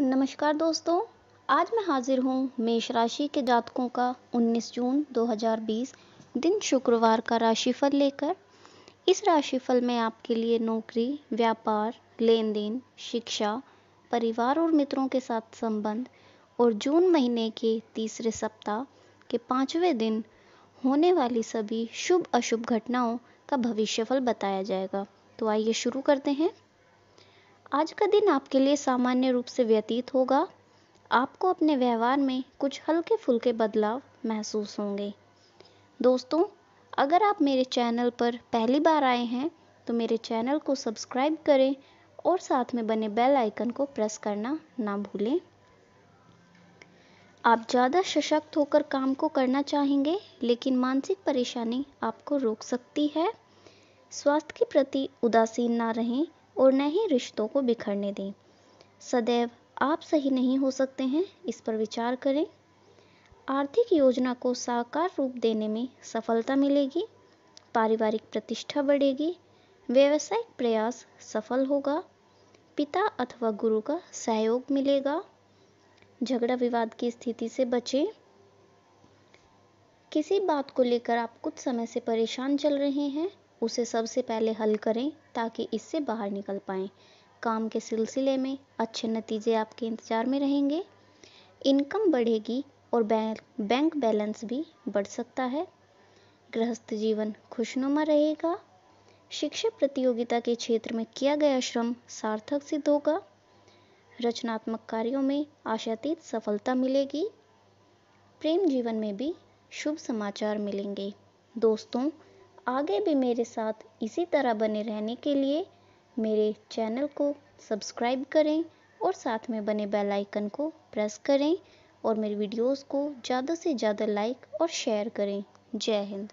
नमस्कार दोस्तों आज मैं हाजिर हूँ मेष राशि के जातकों का 19 जून 2020 दिन शुक्रवार का राशिफल लेकर इस राशिफल में आपके लिए नौकरी व्यापार लेन देन शिक्षा परिवार और मित्रों के साथ संबंध और जून महीने के तीसरे सप्ताह के पाँचवें दिन होने वाली सभी शुभ अशुभ घटनाओं का भविष्यफल बताया जाएगा तो आइए शुरू करते हैं आज का दिन आपके लिए सामान्य रूप से व्यतीत होगा आपको अपने व्यवहार में कुछ हल्के फुल्के बदलाव महसूस होंगे दोस्तों अगर आप मेरे चैनल पर पहली बार आए हैं तो मेरे चैनल को सब्सक्राइब करें और साथ में बने बेल आइकन को प्रेस करना ना भूलें आप ज़्यादा सशक्त होकर काम को करना चाहेंगे लेकिन मानसिक परेशानी आपको रोक सकती है स्वास्थ्य के प्रति उदासीन ना रहें और न ही रिश्तों को बिखरने दें सदैव आप सही नहीं हो सकते हैं इस पर विचार करें आर्थिक योजना को साकार रूप देने में सफलता मिलेगी पारिवारिक प्रतिष्ठा बढ़ेगी व्यवसायिक प्रयास सफल होगा पिता अथवा गुरु का सहयोग मिलेगा झगड़ा विवाद की स्थिति से बचें किसी बात को लेकर आप कुछ समय से परेशान चल रहे हैं उसे सबसे पहले हल करें ताकि इससे बाहर निकल पाए काम के सिलसिले में अच्छे नतीजे आपके इंतज़ार में रहेंगे इनकम बढ़ेगी और बैंक बैंक बैलेंस भी बढ़ सकता है गृहस्थ जीवन खुशनुमा रहेगा शिक्षा प्रतियोगिता के क्षेत्र में किया गया श्रम सार्थक सिद्ध होगा रचनात्मक कार्यों में आशातीत सफलता मिलेगी प्रेम जीवन में भी शुभ समाचार मिलेंगे दोस्तों आगे भी मेरे साथ इसी तरह बने रहने के लिए मेरे चैनल को सब्सक्राइब करें और साथ में बने बेल आइकन को प्रेस करें और मेरी वीडियोस को ज़्यादा से ज़्यादा लाइक और शेयर करें जय हिंद